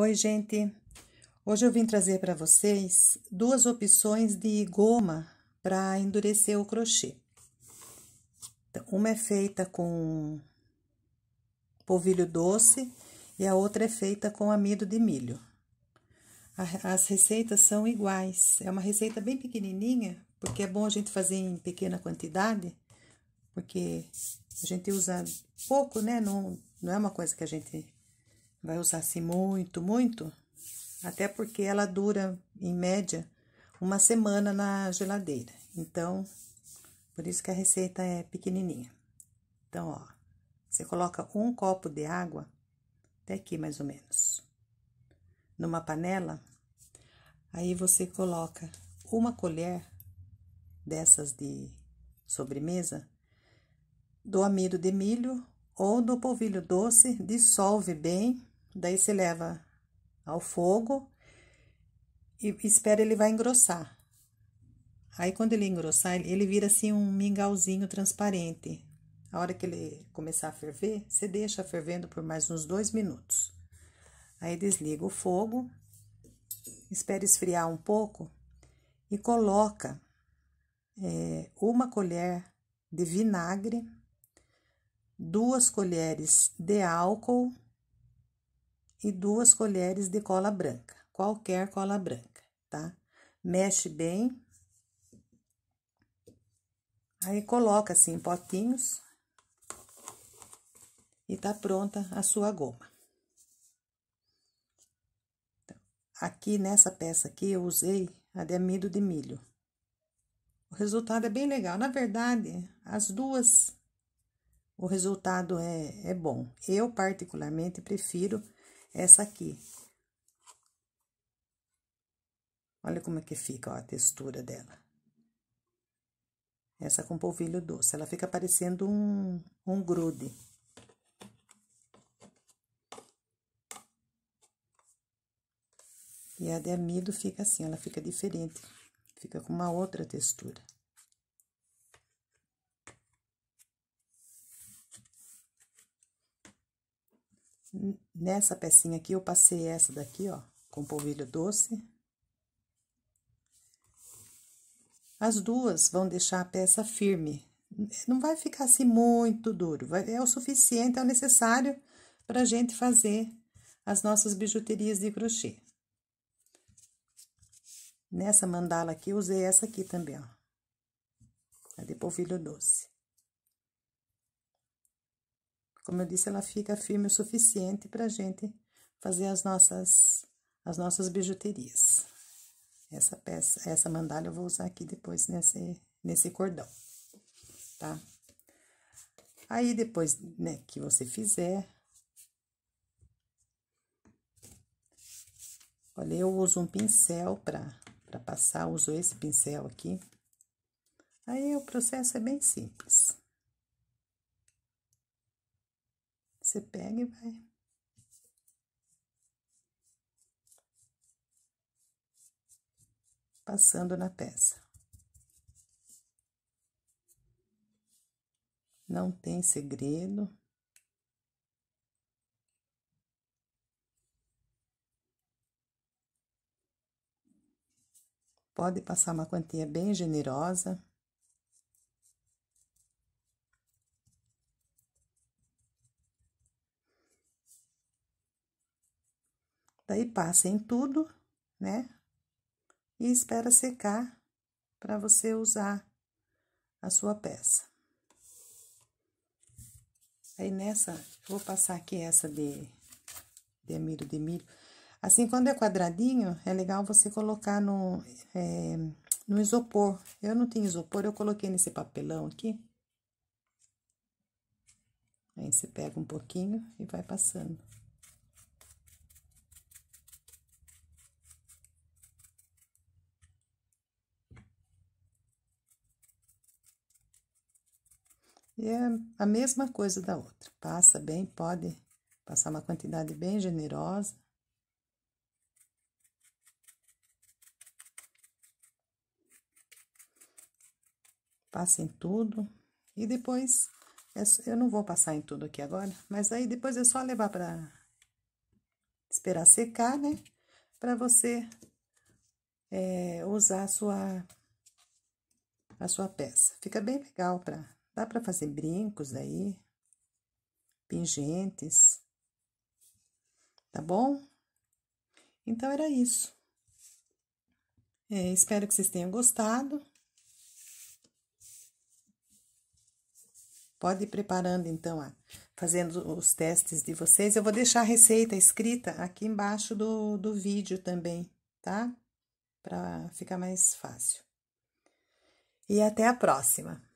Oi, gente! Hoje eu vim trazer para vocês duas opções de goma para endurecer o crochê. Então, uma é feita com polvilho doce e a outra é feita com amido de milho. A, as receitas são iguais, é uma receita bem pequenininha, porque é bom a gente fazer em pequena quantidade, porque a gente usa pouco, né? Não, não é uma coisa que a gente vai usar-se assim muito, muito, até porque ela dura, em média, uma semana na geladeira. Então, por isso que a receita é pequenininha. Então, ó, você coloca um copo de água, até aqui mais ou menos, numa panela. Aí você coloca uma colher dessas de sobremesa do amido de milho ou do polvilho doce, dissolve bem daí se leva ao fogo e espera ele vai engrossar. Aí quando ele engrossar, ele vira assim um mingauzinho transparente. A hora que ele começar a ferver, você deixa fervendo por mais uns dois minutos. Aí desliga o fogo, espera esfriar um pouco e coloca é, uma colher de vinagre, duas colheres de álcool e duas colheres de cola branca, qualquer cola branca, tá? Mexe bem. Aí coloca assim em potinhos e tá pronta a sua goma. Então, aqui nessa peça aqui eu usei a de amido de milho. O resultado é bem legal. Na verdade, as duas, o resultado é, é bom. Eu, particularmente, prefiro essa aqui. Olha como é que fica ó, a textura dela. Essa com polvilho doce. Ela fica parecendo um, um grude. E a de amido fica assim, ela fica diferente. Fica com uma outra textura. Nessa pecinha aqui, eu passei essa daqui, ó, com polvilho doce. As duas vão deixar a peça firme. Não vai ficar assim muito duro, vai, é o suficiente, é o necessário para a gente fazer as nossas bijuterias de crochê. Nessa mandala aqui, usei essa aqui também, ó. A de polvilho doce. Como eu disse, ela fica firme o suficiente para a gente fazer as nossas, as nossas bijuterias. Essa peça, essa mandala eu vou usar aqui depois nesse, nesse cordão, tá? Aí, depois né, que você fizer, Olha, eu uso um pincel para passar, uso esse pincel aqui. Aí o processo é bem simples. Você pega e vai. Passando na peça. Não tem segredo. Pode passar uma quantia bem generosa. Daí passa em tudo, né? E espera secar para você usar a sua peça. Aí nessa, vou passar aqui essa de, de amido de milho. Assim, quando é quadradinho, é legal você colocar no, é, no isopor. Eu não tenho isopor, eu coloquei nesse papelão aqui. Aí você pega um pouquinho e vai passando. E é a mesma coisa da outra. Passa bem, pode passar uma quantidade bem generosa. Passa em tudo. E depois, é eu não vou passar em tudo aqui agora, mas aí depois é só levar para esperar secar, né? Para você é, usar a sua, a sua peça. Fica bem legal para Dá para fazer brincos daí, pingentes, tá bom? Então, era isso. É, espero que vocês tenham gostado. Pode ir preparando, então, fazendo os testes de vocês. Eu vou deixar a receita escrita aqui embaixo do, do vídeo também, tá? Para ficar mais fácil. E até a próxima!